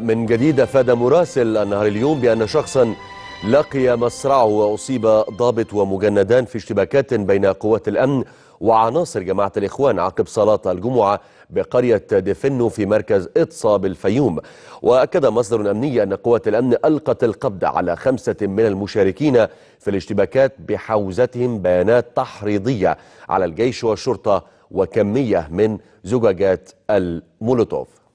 من جديد افاد مراسل النهار اليوم بان شخصا لقي مصرعه واصيب ضابط ومجندان في اشتباكات بين قوات الامن وعناصر جماعه الاخوان عقب صلاه الجمعه بقريه ديفنو في مركز اتصا بالفيوم واكد مصدر امني ان قوات الامن القت القبض على خمسه من المشاركين في الاشتباكات بحوزتهم بيانات تحريضيه على الجيش والشرطه وكميه من زجاجات المولوتوف